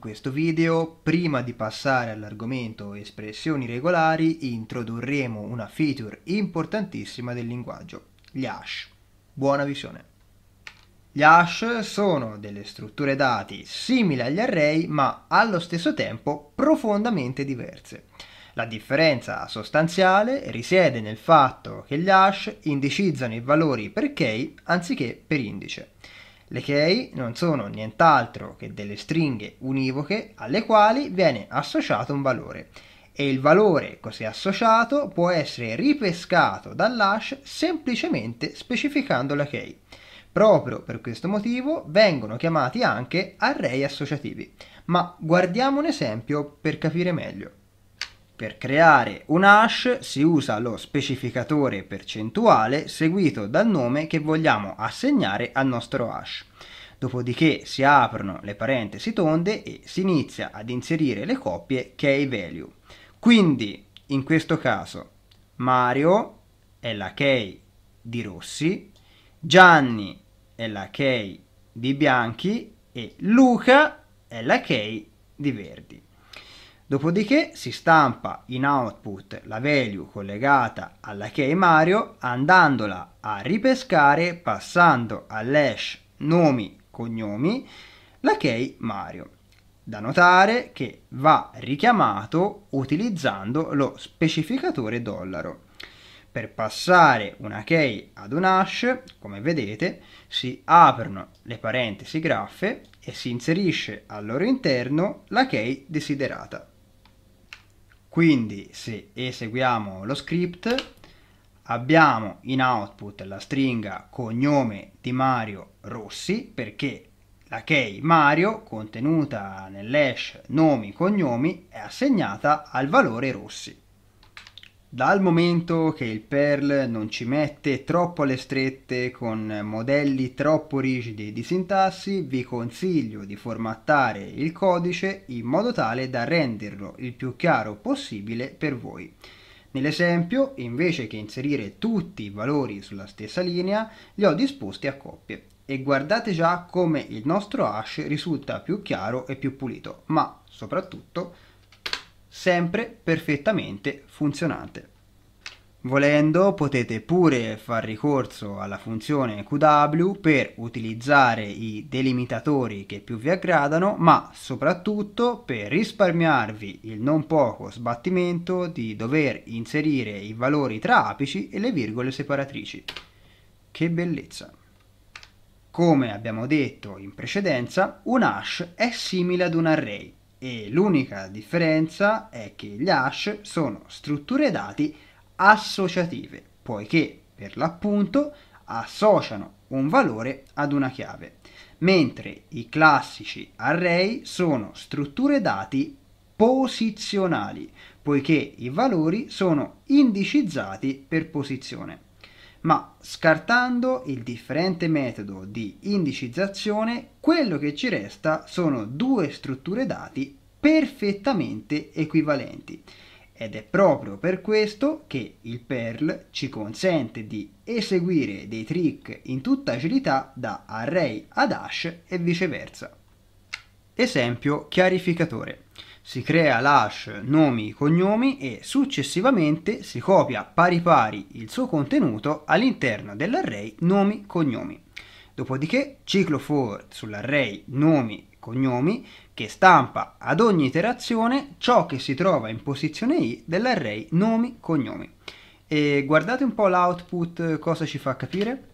questo video, prima di passare all'argomento espressioni regolari, introdurremo una feature importantissima del linguaggio, gli hash. Buona visione! Gli hash sono delle strutture dati simili agli array, ma allo stesso tempo profondamente diverse. La differenza sostanziale risiede nel fatto che gli hash indicizzano i valori per key anziché per indice. Le key non sono nient'altro che delle stringhe univoche alle quali viene associato un valore e il valore così associato può essere ripescato dall'hash semplicemente specificando la key. Proprio per questo motivo vengono chiamati anche array associativi, ma guardiamo un esempio per capire meglio. Per creare un hash si usa lo specificatore percentuale seguito dal nome che vogliamo assegnare al nostro hash. Dopodiché si aprono le parentesi tonde e si inizia ad inserire le coppie key value. Quindi in questo caso Mario è la key di Rossi, Gianni è la key di Bianchi e Luca è la key di Verdi. Dopodiché si stampa in output la value collegata alla key Mario andandola a ripescare passando all'hash nomi cognomi la key Mario. Da notare che va richiamato utilizzando lo specificatore dollaro. Per passare una key ad un hash, come vedete, si aprono le parentesi graffe e si inserisce al loro interno la key desiderata. Quindi se eseguiamo lo script abbiamo in output la stringa cognome di Mario Rossi perché la key Mario contenuta nell'hash nomi cognomi è assegnata al valore Rossi. Dal momento che il Perl non ci mette troppo alle strette con modelli troppo rigidi di sintassi, vi consiglio di formattare il codice in modo tale da renderlo il più chiaro possibile per voi. Nell'esempio, invece che inserire tutti i valori sulla stessa linea, li ho disposti a coppie e guardate già come il nostro hash risulta più chiaro e più pulito, ma soprattutto sempre perfettamente funzionante. Volendo potete pure far ricorso alla funzione QW per utilizzare i delimitatori che più vi aggradano, ma soprattutto per risparmiarvi il non poco sbattimento di dover inserire i valori tra apici e le virgole separatrici. Che bellezza! Come abbiamo detto in precedenza, un hash è simile ad un array, e l'unica differenza è che gli hash sono strutture dati associative, poiché per l'appunto associano un valore ad una chiave, mentre i classici array sono strutture dati posizionali, poiché i valori sono indicizzati per posizione ma scartando il differente metodo di indicizzazione, quello che ci resta sono due strutture dati perfettamente equivalenti. Ed è proprio per questo che il Perl ci consente di eseguire dei trick in tutta agilità da array ad hash e viceversa. Esempio chiarificatore si crea l'hash nomi, cognomi e successivamente si copia pari pari il suo contenuto all'interno dell'array nomi, cognomi. Dopodiché ciclo for sull'array nomi, cognomi che stampa ad ogni iterazione ciò che si trova in posizione i dell'array nomi, cognomi. E guardate un po' l'output cosa ci fa capire.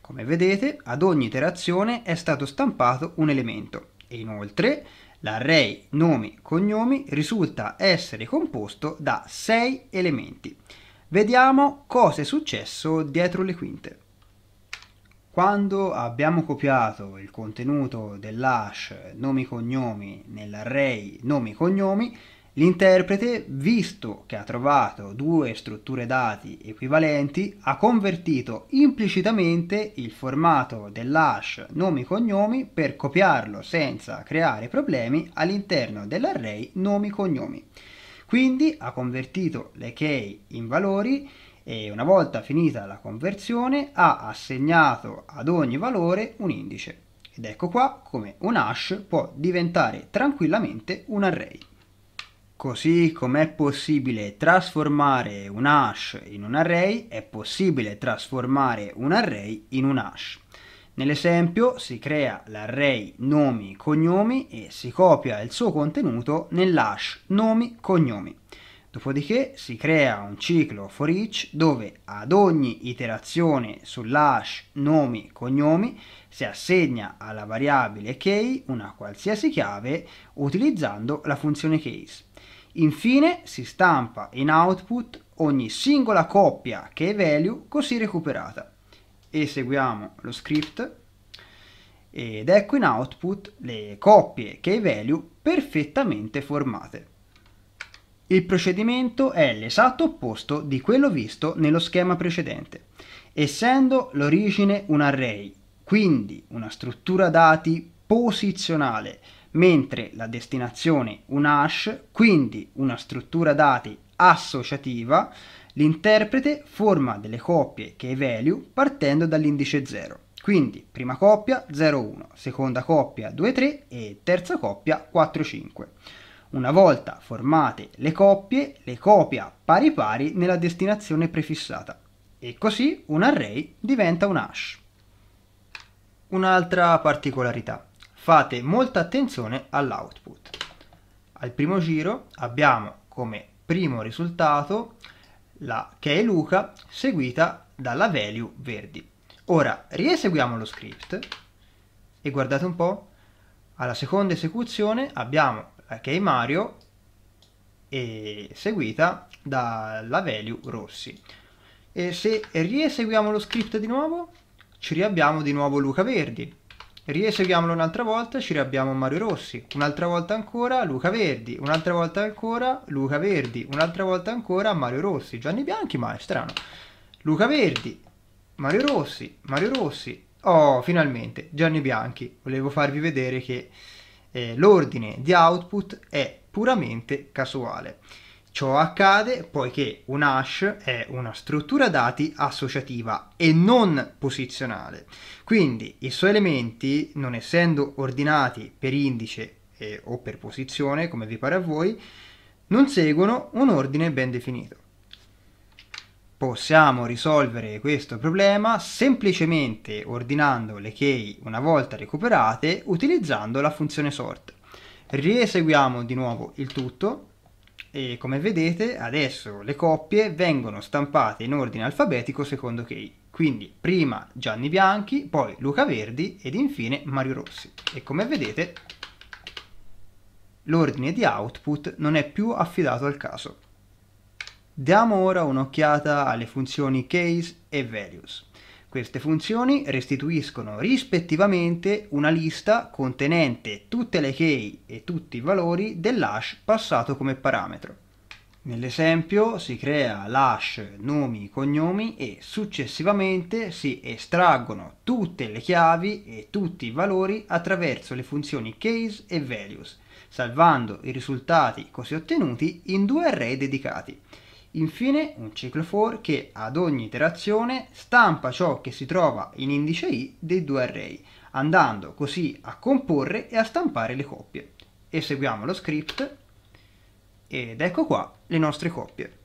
Come vedete ad ogni iterazione è stato stampato un elemento e inoltre L'array nomi cognomi risulta essere composto da 6 elementi. Vediamo cosa è successo dietro le quinte. Quando abbiamo copiato il contenuto dell'hash nomi cognomi nell'array nomi cognomi L'interprete, visto che ha trovato due strutture dati equivalenti, ha convertito implicitamente il formato dell'hash nomi-cognomi per copiarlo senza creare problemi all'interno dell'array nomi-cognomi. Quindi ha convertito le key in valori e una volta finita la conversione ha assegnato ad ogni valore un indice. Ed ecco qua come un hash può diventare tranquillamente un array. Così com'è possibile trasformare un hash in un array, è possibile trasformare un array in un hash. Nell'esempio si crea l'array nomi cognomi e si copia il suo contenuto nell'hash nomi cognomi. Dopodiché si crea un ciclo for each dove ad ogni iterazione sull'hash nomi cognomi si assegna alla variabile key una qualsiasi chiave utilizzando la funzione case. Infine si stampa in output ogni singola coppia che è value così recuperata. Eseguiamo lo script ed ecco in output le coppie che è value perfettamente formate. Il procedimento è l'esatto opposto di quello visto nello schema precedente, essendo l'origine un array, quindi una struttura dati posizionale mentre la destinazione un hash, quindi una struttura dati associativa, l'interprete forma delle coppie che value partendo dall'indice 0. Quindi prima coppia 0,1, seconda coppia 2,3 e terza coppia 4,5. Una volta formate le coppie, le copia pari pari nella destinazione prefissata. E così un array diventa un hash. Un'altra particolarità fate molta attenzione all'output. Al primo giro abbiamo come primo risultato la che è Luca seguita dalla value verdi. Ora rieseguiamo lo script e guardate un po', alla seconda esecuzione abbiamo la che è Mario e seguita dalla value rossi. E se rieseguiamo lo script di nuovo ci riabbiamo di nuovo Luca Verdi Rieseguiamolo un'altra volta, ci riabbiamo Mario Rossi, un'altra volta ancora Luca Verdi, un'altra volta ancora Luca Verdi, un'altra volta ancora Mario Rossi, Gianni Bianchi, ma è strano. Luca Verdi, Mario Rossi, Mario Rossi, oh finalmente Gianni Bianchi, volevo farvi vedere che eh, l'ordine di output è puramente casuale. Ciò accade poiché un hash è una struttura dati associativa e non posizionale. Quindi i suoi elementi, non essendo ordinati per indice eh, o per posizione, come vi pare a voi, non seguono un ordine ben definito. Possiamo risolvere questo problema semplicemente ordinando le key una volta recuperate utilizzando la funzione sort. Rieseguiamo di nuovo il tutto e come vedete adesso le coppie vengono stampate in ordine alfabetico secondo key. Quindi prima Gianni Bianchi, poi Luca Verdi ed infine Mario Rossi. E come vedete l'ordine di output non è più affidato al caso. Diamo ora un'occhiata alle funzioni case e values. Queste funzioni restituiscono rispettivamente una lista contenente tutte le key e tutti i valori dell'hash passato come parametro. Nell'esempio si crea l'hash nomi, cognomi e successivamente si estraggono tutte le chiavi e tutti i valori attraverso le funzioni case e values, salvando i risultati così ottenuti in due array dedicati. Infine un ciclo for che ad ogni iterazione stampa ciò che si trova in indice i dei due array, andando così a comporre e a stampare le coppie. Eseguiamo lo script ed ecco qua le nostre coppie.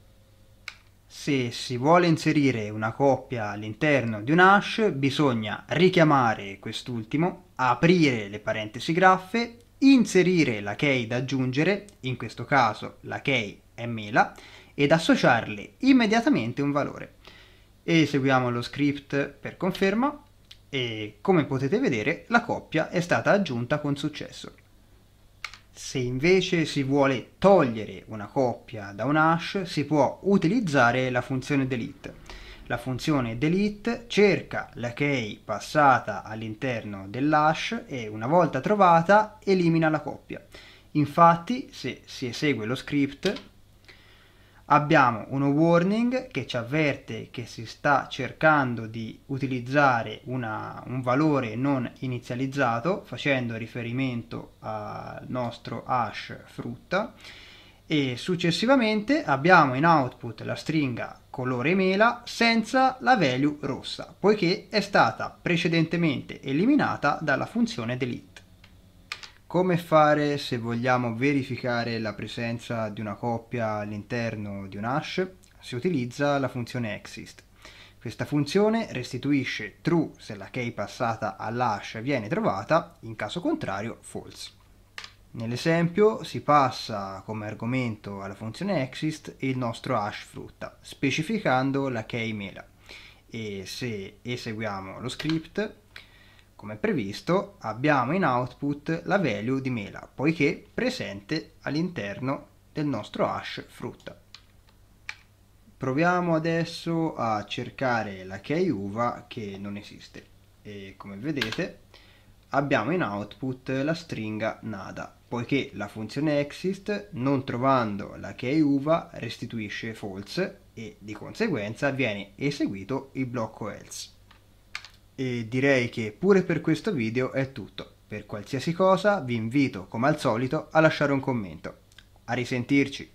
Se si vuole inserire una coppia all'interno di un hash bisogna richiamare quest'ultimo, aprire le parentesi graffe, inserire la key da aggiungere, in questo caso la key è mela, ed associarle immediatamente un valore. Eseguiamo lo script per conferma e come potete vedere la coppia è stata aggiunta con successo. Se invece si vuole togliere una coppia da un hash si può utilizzare la funzione delete. La funzione delete cerca la key passata all'interno dell'hash e una volta trovata elimina la coppia. Infatti se si esegue lo script abbiamo uno warning che ci avverte che si sta cercando di utilizzare una, un valore non inizializzato facendo riferimento al nostro hash frutta e successivamente abbiamo in output la stringa colore mela senza la value rossa poiché è stata precedentemente eliminata dalla funzione delete. Come fare se vogliamo verificare la presenza di una coppia all'interno di un hash? Si utilizza la funzione exist. Questa funzione restituisce true se la key passata all'hash viene trovata, in caso contrario false. Nell'esempio si passa come argomento alla funzione exist il nostro hash frutta, specificando la key mela. E se eseguiamo lo script, come previsto abbiamo in output la value di mela, poiché presente all'interno del nostro hash frutta. Proviamo adesso a cercare la key uva che non esiste e come vedete abbiamo in output la stringa nada poiché la funzione exist non trovando la key uva restituisce false e di conseguenza viene eseguito il blocco else. E direi che pure per questo video è tutto. Per qualsiasi cosa vi invito, come al solito, a lasciare un commento. A risentirci!